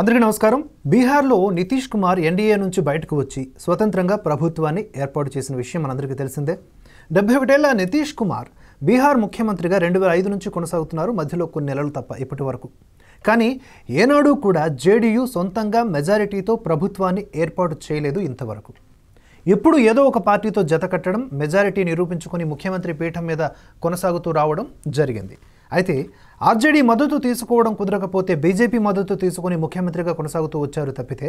అందరికీ నమస్కారం బీహార్లో నితీష్ కుమార్ ఎన్డీఏ నుంచి బయటకు వచ్చి స్వతంత్రంగా ప్రభుత్వాన్ని ఏర్పాటు చేసిన విషయం మనందరికీ తెలిసిందే డెబ్బై ఒకటేళ్ల నితీష్ కుమార్ బీహార్ ముఖ్యమంత్రిగా రెండు వేల ఐదు నుంచి కొనసాగుతున్నారు మధ్యలో కొన్ని నెలలు తప్ప ఇప్పటి వరకు కానీ ఏనాడు కూడా జేడీయూ సొంతంగా మెజారిటీతో ప్రభుత్వాన్ని ఏర్పాటు చేయలేదు ఇంతవరకు ఎప్పుడు ఏదో ఒక పార్టీతో జత కట్టడం మెజారిటీ నిరూపించుకొని ముఖ్యమంత్రి పీఠం మీద కొనసాగుతూ రావడం జరిగింది అయితే ఆర్జేడీ మద్దతు తీసుకోవడం కుదరకపోతే బీజేపీ మద్దతు తీసుకుని ముఖ్యమంత్రిగా కొనసాగుతూ వచ్చారు తప్పితే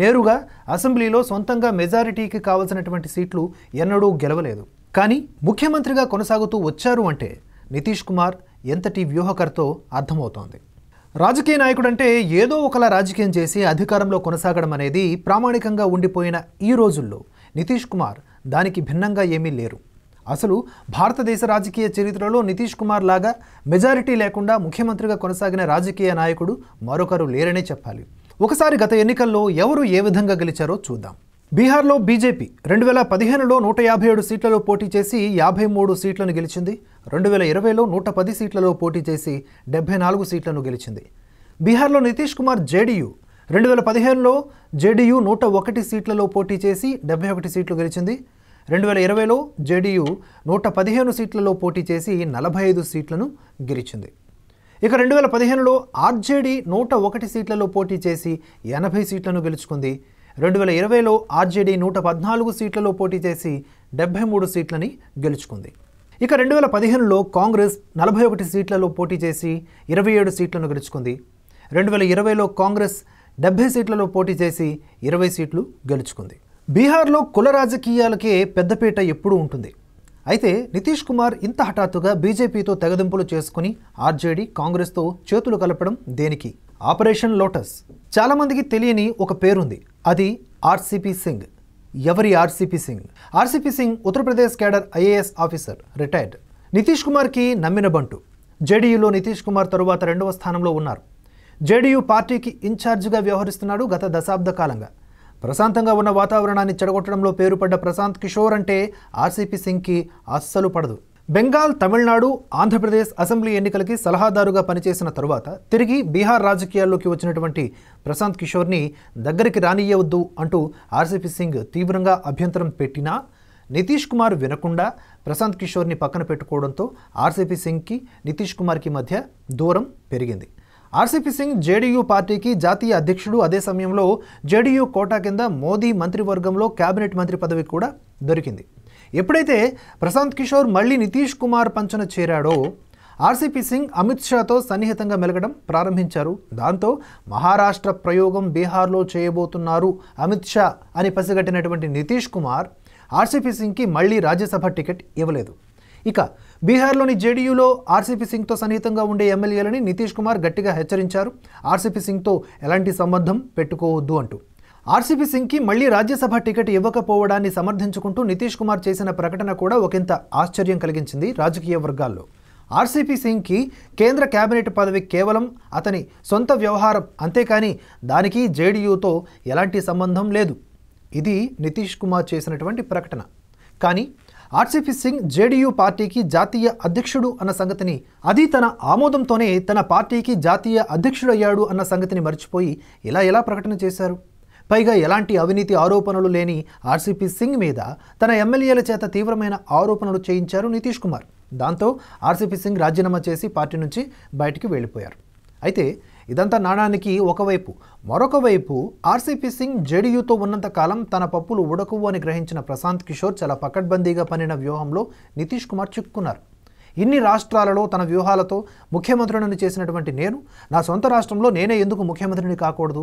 నేరుగా అసెంబ్లీలో సొంతంగా మెజారిటీకి కావలసినటువంటి సీట్లు ఎన్నడూ గెలవలేదు కానీ ముఖ్యమంత్రిగా కొనసాగుతూ వచ్చారు అంటే నితీష్ కుమార్ ఎంతటి వ్యూహకర్తో అర్థమవుతోంది రాజకీయ నాయకుడు అంటే ఏదో ఒకలా రాజకీయం చేసి అధికారంలో కొనసాగడం అనేది ప్రామాణికంగా ఉండిపోయిన ఈ రోజుల్లో నితీష్ కుమార్ దానికి భిన్నంగా ఏమీ లేరు అసలు భారతదేశ రాజకీయ చరిత్రలో నితీష్ కుమార్ లాగా మెజారిటీ లేకుండా ముఖ్యమంత్రిగా కొనసాగిన రాజకీయ నాయకుడు మరొకరు లేరనే చెప్పాలి ఒకసారి గత ఎన్నికల్లో ఎవరు ఏ విధంగా గెలిచారో చూద్దాం బీహార్లో బీజేపీ రెండు వేల పదిహేనులో నూట యాభై ఏడు సీట్లలో పోటీ చేసి యాభై మూడు సీట్లను గెలిచింది రెండు వేల ఇరవైలో నూట పది సీట్లలో పోటీ చేసి డెబ్బై నాలుగు సీట్లను గెలిచింది బీహార్లో నితీష్ కుమార్ జేడీయూ రెండు వేల పదిహేనులో జేడీయూ నూట ఒకటి సీట్లలో పోటీ చేసి డెబ్బై ఒకటి సీట్లు గెలిచింది రెండు వేల ఇరవైలో జేడీయూ నూట పదిహేను సీట్లలో పోటీ చేసి నలభై ఐదు సీట్లను గెలిచింది ఇక రెండు వేల పదిహేనులో ఆర్జేడీ నూట ఒకటి సీట్లలో పోటీ చేసి ఎనభై సీట్లను గెలుచుకుంది రెండు వేల ఇరవైలో ఆర్జేడీ నూట పద్నాలుగు సీట్లలో పోటీ చేసి డెబ్బై మూడు సీట్లని గెలుచుకుంది ఇక రెండు వేల పదిహేనులో కాంగ్రెస్ నలభై ఒకటి సీట్లలో పోటీ చేసి ఇరవై ఏడు సీట్లను గెలుచుకుంది రెండు వేల ఇరవైలో కాంగ్రెస్ డెబ్బై సీట్లలో పోటీ చేసి ఇరవై సీట్లు గెలుచుకుంది బీహార్లో కుల రాజకీయాలకే పెద్దపీట ఎప్పుడూ ఉంటుంది అయితే నితీష్ కుమార్ ఇంత హఠాత్తుగా బీజేపీతో తెగదింపులు చేసుకుని ఆర్జేడీ కాంగ్రెస్తో చేతులు కలపడం దేనికి ఆపరేషన్ లోటస్ చాలామందికి తెలియని ఒక పేరుంది అది ఆర్సీపీ సింగ్ ఎవరి RCP Singh RCP Singh Uttar Pradesh cadre IAS officer retired Nitish కుమార్కి నమ్మిన బంటు జేడీయూలో నితీష్ కుమార్ తరువాత రెండవ స్థానంలో ఉన్నారు జేడీయూ పార్టీకి ఇన్ఛార్జిగా వ్యవహరిస్తున్నాడు గత దశాబ్ద కాలంగా ప్రశాంతంగా ఉన్న వాతావరణాన్ని చెడగొట్టడంలో పేరుపడ్డ ప్రశాంత్ కిషోర్ అంటే ఆర్సీపీ సింగ్కి అస్సలు పడదు బెంగాల్ తమిళనాడు ఆంధ్రప్రదేశ్ అసెంబ్లీ ఎన్నికలకి సలహాదారుగా పనిచేసిన తరువాత తిరిగి బీహార్ రాజకీయాల్లోకి వచ్చినటువంటి ప్రశాంత్ కిషోర్ని దగ్గరికి రానియవద్దు అంటూ ఆర్సీపీ సింగ్ తీవ్రంగా అభ్యంతరం పెట్టినా నితీష్ కుమార్ వినకుండా ప్రశాంత్ కిషోర్ని పక్కన పెట్టుకోవడంతో ఆర్సీపీ సింగ్కి నితీష్ కుమార్కి మధ్య దూరం పెరిగింది ఆర్సీపీ సింగ్ జేడీయూ పార్టీకి జాతీయ అధ్యక్షుడు అదే సమయంలో జేడీయూ కోటా కింద మోదీ మంత్రివర్గంలో కేబినెట్ మంత్రి పదవి కూడా దొరికింది ఎప్పుడైతే ప్రశాంత్ కిషోర్ మళ్ళీ నితీష్ కుమార్ పంచన చేరాడో ఆర్సీపీ సింగ్ అమిత్ షాతో సన్నిహితంగా మెలగడం ప్రారంభించారు దాంతో మహారాష్ట్ర ప్రయోగం బీహార్లో చేయబోతున్నారు అమిత్ షా అని పసిగట్టినటువంటి నితీష్ కుమార్ ఆర్సీపీ సింగ్కి మళ్ళీ రాజ్యసభ టికెట్ ఇవ్వలేదు ఇక బీహార్లోని జేడీయూలో ఆర్సీపీ సింగ్తో సన్నిహితంగా ఉండే ఎమ్మెల్యేలని నితీష్ కుమార్ గట్టిగా హెచ్చరించారు ఆర్సీపీ సింగ్తో ఎలాంటి సంబంధం పెట్టుకోవద్దు అంటూ ఆర్సీపీ సింగ్కి మళ్లీ రాజ్యసభ టికెట్ ఇవ్వకపోవడాన్ని సమర్థించుకుంటూ నితీష్ కుమార్ చేసిన ప్రకటన కూడా ఒకంత ఆశ్చర్యం కలిగించింది రాజకీయ వర్గాల్లో ఆర్సీపీ సింగ్కి కేంద్ర కేబినెట్ పదవి కేవలం అతని సొంత వ్యవహారం అంతేకాని దానికి జేడీయూతో ఎలాంటి సంబంధం లేదు ఇది నితీష్ కుమార్ చేసినటువంటి ప్రకటన కానీ ఆర్సీపీ సింగ్ జేడీయూ పార్టీకి జాతీయ అధ్యక్షుడు అన్న సంగతిని అది తన ఆమోదంతోనే తన పార్టీకి జాతీయ అధ్యక్షుడయ్యాడు అన్న సంగతిని మర్చిపోయి ఇలా ఎలా ప్రకటన చేశారు పైగా ఎలాంటి అవినీతి ఆరోపణలు లేని ఆర్సీపీ సింగ్ మీద తన ఎమ్మెల్యేల చేత తీవ్రమైన ఆరోపణలు చేయించారు నితీష్ కుమార్ దాంతో ఆర్సీపీ సింగ్ రాజీనామా చేసి పార్టీ నుంచి బయటికి వెళ్ళిపోయారు అయితే ఇదంతా నాణానికి ఒకవైపు మరొక వైపు ఆర్సీపీ సింగ్ జేడీయూతో ఉన్నంత కాలం తన పప్పులు ఉడకవు అని గ్రహించిన ప్రశాంత్ కిషోర్ చాలా పకడ్బందీగా పనిన వ్యూహంలో నితీష్ కుమార్ చిక్కున్నారు ఇన్ని రాష్ట్రాలలో తన వ్యూహాలతో ముఖ్యమంత్రులను చేసినటువంటి నేను నా సొంత రాష్ట్రంలో నేనే ఎందుకు ముఖ్యమంత్రిని కాకూడదు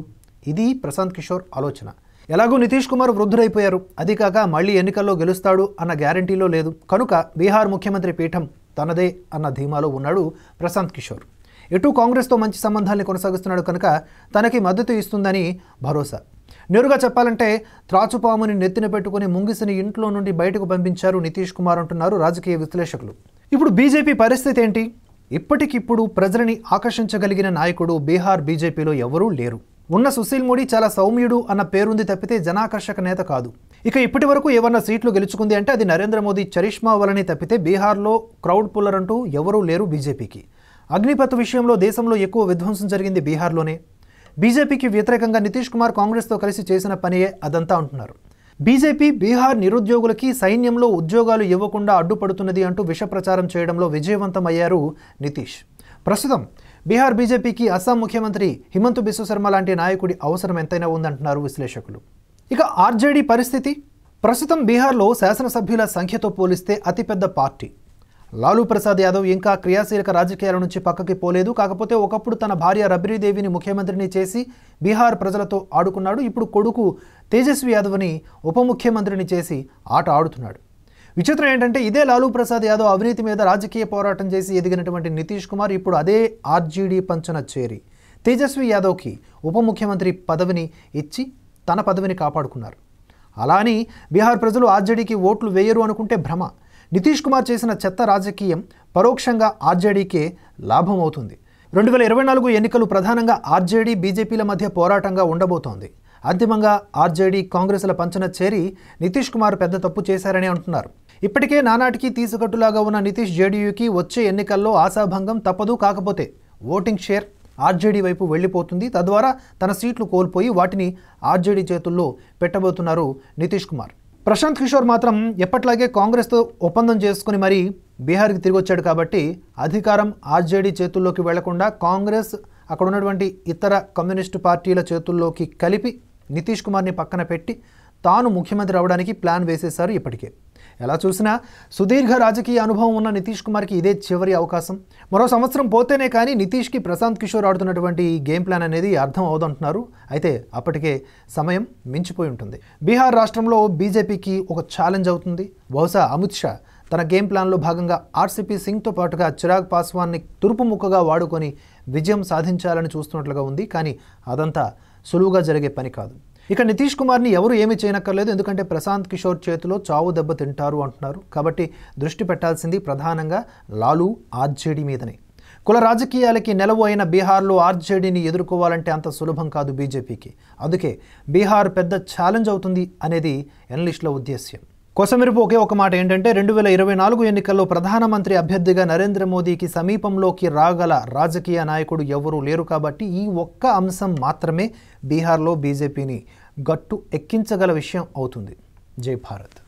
ఇది ప్రశాంత్ కిషోర్ ఆలోచన ఎలాగో నితీష్ కుమార్ వృద్ధుడైపోయారు అది కాక మళ్ళీ ఎన్నికల్లో గెలుస్తాడు అన్న గ్యారంటీలో లేదు కనుక బీహార్ ముఖ్యమంత్రి పీఠం తనదే అన్న ధీమాలో ఉన్నాడు ప్రశాంత్ కిషోర్ ఎటు కాంగ్రెస్తో మంచి సంబంధాన్ని కొనసాగిస్తున్నాడు కనుక తనకి మద్దతు ఇస్తుందని భరోసా నేరుగా చెప్పాలంటే త్రాచుపాముని నెత్తిన పెట్టుకుని ముంగిసిని ఇంట్లో నుండి బయటకు పంపించారు నితీష్ కుమార్ అంటున్నారు రాజకీయ విశ్లేషకులు ఇప్పుడు బీజేపీ పరిస్థితి ఏంటి ఇప్పటికిప్పుడు ప్రజలని ఆకర్షించగలిగిన నాయకుడు బీహార్ బీజేపీలో ఎవరూ లేరు ఉన్న సుశీల్ మోడీ చాలా సౌమ్యుడు అన్న పేరుంది తప్పితే జనాకర్షక నేత కాదు ఇక ఇప్పటి వరకు ఏమన్నా సీట్లు గెలుచుకుంది అంటే అది నరేంద్ర మోదీ చరిష్మా వలని తప్పితే బీహార్లో క్రౌడ్ పుల్లర్ అంటూ ఎవరూ లేరు బీజేపీకి అగ్నిపత్ విషయంలో దేశంలో ఎక్కువ విధ్వంసం జరిగింది బీహార్లోనే బీజేపీకి వ్యతిరేకంగా నితీష్ కుమార్ కాంగ్రెస్తో కలిసి చేసిన పనియే అదంతా అంటున్నారు బీజేపీ బీహార్ నిరుద్యోగులకి సైన్యంలో ఉద్యోగాలు ఇవ్వకుండా అడ్డుపడుతున్నది అంటూ విష ప్రచారం చేయడంలో విజయవంతం అయ్యారు నితీష్ ప్రస్తుతం బీహార్ బీజేపీకి అస్సాం ముఖ్యమంత్రి హిమంత్ బిశ్వశర్మ లాంటి నాయకుడి అవసరం ఎంతైనా ఉందంటున్నారు విశ్లేషకులు ఇక ఆర్జేడీ పరిస్థితి ప్రస్తుతం బీహార్లో శాసనసభ్యుల సంఖ్యతో పోలిస్తే అతిపెద్ద పార్టీ లాలూ ప్రసాద్ యాదవ్ ఇంకా క్రియాశీలక రాజకీయాల నుంచి పక్కకి పోలేదు కాకపోతే ఒకప్పుడు తన భార్య రబ్రీదేవిని ముఖ్యమంత్రిని చేసి బీహార్ ప్రజలతో ఆడుకున్నాడు ఇప్పుడు కొడుకు తేజస్వి యాదవ్ని ఉప ముఖ్యమంత్రిని చేసి ఆట ఆడుతున్నాడు విచిత్రం ఏంటంటే ఇదే లాలూ ప్రసాద్ యాదవ్ అవినీతి మీద రాజకీయ పోరాటం చేసి ఎదిగినటువంటి నితీష్ కుమార్ ఇప్పుడు అదే ఆర్జీడీ పంచన చేరి తేజస్వి యాదవ్కి ఉప ముఖ్యమంత్రి పదవిని ఇచ్చి తన పదవిని కాపాడుకున్నారు అలా అని బీహార్ ప్రజలు ఆర్జేడీకి ఓట్లు వేయరు అనుకుంటే భ్రమ నితీష్ కుమార్ చేసిన చెత్త రాజకీయం పరోక్షంగా ఆర్జేడీకే లాభం అవుతుంది రెండు వేల ఇరవై నాలుగు ఎన్నికలు ప్రధానంగా ఆర్జేడీ బీజేపీల మధ్య పోరాటంగా ఉండబోతోంది అంతిమంగా ఆర్జేడీ కాంగ్రెస్ల పంచన చేరి నితీష్ కుమార్ పెద్ద తప్పు చేశారని అంటున్నారు ఇప్పటికే నానాటికి తీసుకట్టులాగా ఉన్న నితీష్ జేడీయూకి వచ్చే ఎన్నికల్లో ఆశాభంగం తప్పదు కాకపోతే ఓటింగ్ షేర్ ఆర్జేడీ వైపు వెళ్ళిపోతుంది తద్వారా తన సీట్లు కోల్పోయి వాటిని ఆర్జేడీ చేతుల్లో పెట్టబోతున్నారు నితీష్ కుమార్ ప్రశాంత్ కిషోర్ మాత్రం ఎప్పట్లాగే కాంగ్రెస్తో ఒప్పందం చేసుకుని మరీ బీహార్కి తిరిగి వచ్చాడు కాబట్టి అధికారం ఆర్జేడీ చేతుల్లోకి వెళ్లకుండా కాంగ్రెస్ అక్కడ ఉన్నటువంటి ఇతర కమ్యూనిస్టు పార్టీల చేతుల్లోకి కలిపి నితీష్ కుమార్ని పక్కన పెట్టి తాను ముఖ్యమంత్రి అవడానికి ప్లాన్ వేసేశారు ఇప్పటికే ఎలా చూసినా సుదీర్ఘ రాజకీయ అనుభవం ఉన్న నితీష్ కుమార్కి ఇదే చివరి అవకాశం మరో సంవత్సరం పోతేనే కానీ నితీష్కి ప్రశాంత్ కిషోర్ ఆడుతున్నటువంటి గేమ్ ప్లాన్ అనేది అర్థం అవుదంటున్నారు అయితే అప్పటికే సమయం మించిపోయి ఉంటుంది బీహార్ రాష్ట్రంలో బీజేపీకి ఒక ఛాలెంజ్ అవుతుంది బహుశా అమిత్ షా తన గేమ్ ప్లాన్లో భాగంగా ఆర్సీపీ సింగ్తో పాటుగా చిరాగ్ పాస్వాన్ని తురుపుముక్కగా వాడుకొని విజయం సాధించాలని చూస్తున్నట్లుగా ఉంది కానీ అదంతా సులువుగా జరిగే పని కాదు ఇక నితీష్ కుమార్ని ఎవరు ఏమీ చేయనక్కర్లేదు ఎందుకంటే ప్రశాంత్ కిషోర్ చేతిలో చావు దెబ్బ తింటారు అంటున్నారు కాబట్టి దృష్టి పెట్టాల్సింది ప్రధానంగా లాలు ఆర్జేడీ మీదనే కుల రాజకీయాలకి నెలవు అయిన బీహార్లో ఆర్జేడీని ఎదుర్కోవాలంటే అంత సులభం కాదు బీజేపీకి అందుకే బీహార్ పెద్ద ఛాలెంజ్ అవుతుంది అనేది ఎనలిస్టుల ఉద్దేశ్యం ఒకే ఒక మాట ఏంటంటే రెండు వేల ఇరవై నాలుగు ఎన్నికల్లో ప్రధానమంత్రి అభ్యర్థిగా నరేంద్ర మోదీకి సమీపంలోకి రాగల రాజకీయ నాయకుడు ఎవరూ లేరు కాబట్టి ఈ ఒక్క అంశం మాత్రమే బీహార్లో బీజేపీని గట్టు ఎక్కించగల విషయం అవుతుంది జై భారత్